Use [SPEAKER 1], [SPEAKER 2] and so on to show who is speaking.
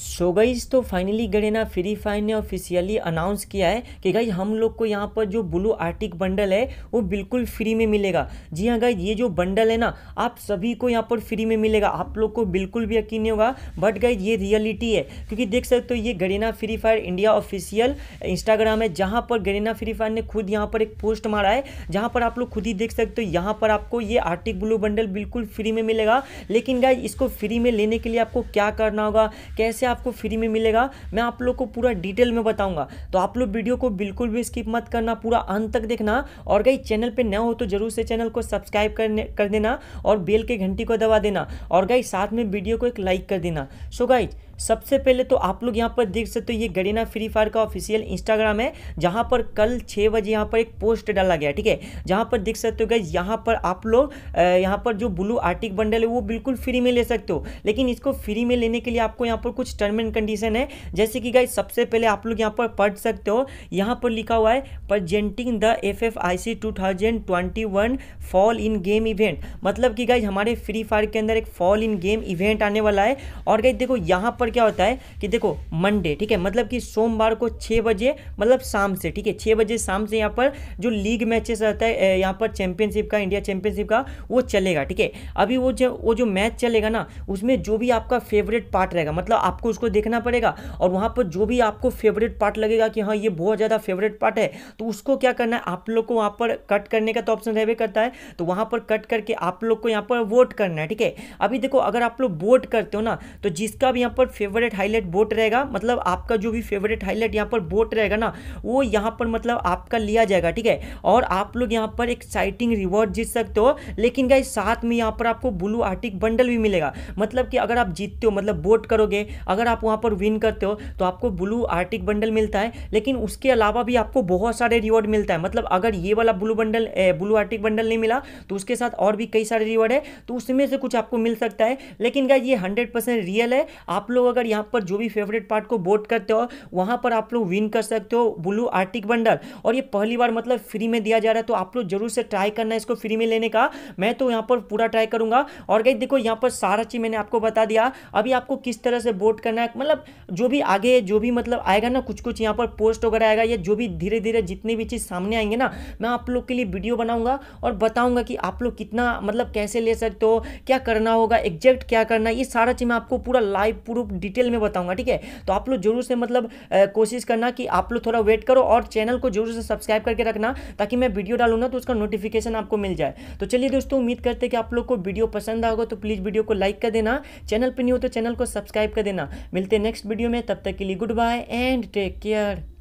[SPEAKER 1] सो so guys तो finally Garena Free Fire ने officially announce किया है कि गाइज हम लोग को यहाँ पर जो ब्लू आर्टिक बंडल है वो बिल्कुल फ्री में मिलेगा जी हाँ गाइज ये जो बंडल है ना आप सभी को यहाँ पर फ्री में मिलेगा आप लोग को बिल्कुल भी यकीन नहीं होगा बट गाइज ये रियलिटी है क्योंकि देख सकते हो ये Garena Free Fire India official Instagram है जहाँ पर गड़ेना फ्री फायर ने खुद यहाँ पर एक पोस्ट मारा है जहाँ पर आप लोग खुद ही देख सकते हो यहाँ पर आपको ये आर्टिक ब्लू बंडल बिल्कुल फ्री में मिलेगा लेकिन गाइज इसको फ्री में लेने के लिए आपको क्या करना होगा कैसे कैसे आपको फ्री में मिलेगा मैं आप लोग को पूरा डिटेल में बताऊंगा तो आप लोग वीडियो को बिल्कुल भी स्किप मत करना पूरा अंत तक देखना और कहीं चैनल पर नया हो तो जरूर से चैनल को सब्सक्राइब करने कर देना और बेल के घंटी को दबा देना और गाइज साथ में वीडियो को एक लाइक कर देना सो गाइज सबसे पहले तो आप लोग यहाँ पर देख सकते हो ये गरीना फ्री फायर का ऑफिशियल इंस्टाग्राम है जहाँ पर कल छः बजे यहाँ पर एक पोस्ट डाला गया ठीक है जहाँ पर देख सकते हो गए यहाँ पर आप लोग यहाँ पर जो ब्लू आर्टिक बंडल है वो बिल्कुल फ्री में ले सकते हो लेकिन इसको फ्री में लेने के लिए आपको यहाँ पर कुछ टर्म एंड कंडीशन है जैसे कि गाइज सबसे पहले आप लोग यहाँ पर पढ़ सकते हो यहाँ पर लिखा हुआ है presenting the F F I C two thousand twenty one fall in game event मतलब कि गाइज हमारे फ्री फायर के अंदर एक फॉल इन गेम इवेंट आने वाला है और गाइज देखो यहाँ पर पर क्या होता है कि देखो मंडे ठीक है मतलब कि सोमवार को छः बजे मतलब शाम से ठीक है छः बजे शाम से यहाँ पर जो लीग मैचेस रहता है यहाँ पर चैंपियनशिप का इंडिया चैंपियनशिप का वो चलेगा ठीक है अभी वो जो वो जो मैच चलेगा ना उसमें जो भी आपका फेवरेट पार्ट रहेगा मतलब आपको उसको देखना पड़ेगा और वहाँ पर जो भी आपको फेवरेट पार्ट लगेगा कि हाँ ये बहुत ज़्यादा फेवरेट पार्ट है तो उसको क्या करना है आप लोग को वहाँ पर कट करने का तो ऑप्शन रहे करता है तो वहाँ पर कट करके आप लोग को यहाँ पर वोट करना है ठीक है अभी देखो अगर आप लोग वोट करते हो ना तो जिसका भी यहाँ पर फेवरेट हाईलाइट बोट रहेगा मतलब आपका जो भी फेवरेट हाईलाइट यहाँ पर बोट रहेगा ना वो यहाँ पर मतलब आपका लिया जाएगा ठीक है और आप लोग यहाँ पर एक्साइटिंग रिवॉर्ड जीत सकते हो लेकिन गाइज साथ में यहाँ पर आपको ब्लू आर्टिक बंडल भी मिलेगा मतलब कि अगर आप जीतते हो मतलब बोट करोगे अगर आप वहाँ पर विन करते हो तो आपको ब्लू आर्टिक बंडल मिलता है लेकिन उसके अलावा भी आपको बहुत सारे रिवॉर्ड मिलता है मतलब अगर ये वाला blue bundle blue Arctic bundle नहीं मिला तो उसके साथ और भी कई सारे रिवॉर्ड है तो उसमें से कुछ आपको मिल सकता है लेकिन गाइज ये हंड्रेड रियल है आप लोग लोग अगर यहाँ पर जो भी फेवरेट पार्ट को वोट करते हो वहाँ पर आप लोग विन कर सकते हो ब्लू आर्टिक बंडल और ये पहली बार मतलब फ्री में दिया जा रहा है तो आप लोग जरूर से ट्राई करना है इसको फ्री में लेने का मैं तो यहाँ पर पूरा ट्राई करूँगा और गई देखो यहाँ पर सारा चीज़ मैंने आपको बता दिया अभी आपको किस तरह से वोट करना है मतलब जो भी आगे जो भी मतलब आएगा ना कुछ कुछ यहाँ पर पोस्ट वगैरह आएगा या जो भी धीरे धीरे जितनी भी चीज़ सामने आएंगे ना मैं आप लोग के लिए वीडियो बनाऊंगा और बताऊंगा कि आप लोग कितना मतलब कैसे ले सकते हो क्या करना होगा एग्जैक्ट क्या करना ये सारा चीज़ मैं आपको पूरा लाइव प्रूफ डिटेल में बताऊंगा ठीक है तो आप लोग जरूर से मतलब कोशिश करना कि आप लोग थोड़ा वेट करो और चैनल को जरूर से सब्सक्राइब करके रखना ताकि मैं वीडियो डालू ना तो उसका नोटिफिकेशन आपको मिल जाए तो चलिए दोस्तों उम्मीद करते कि आप लोग को वीडियो पसंद आएगा तो प्लीज़ वीडियो को लाइक कर देना चैनल पर नहीं हो तो चैनल को सब्सक्राइब कर देना मिलते नेक्स्ट वीडियो में तब तक के लिए goodbye and take care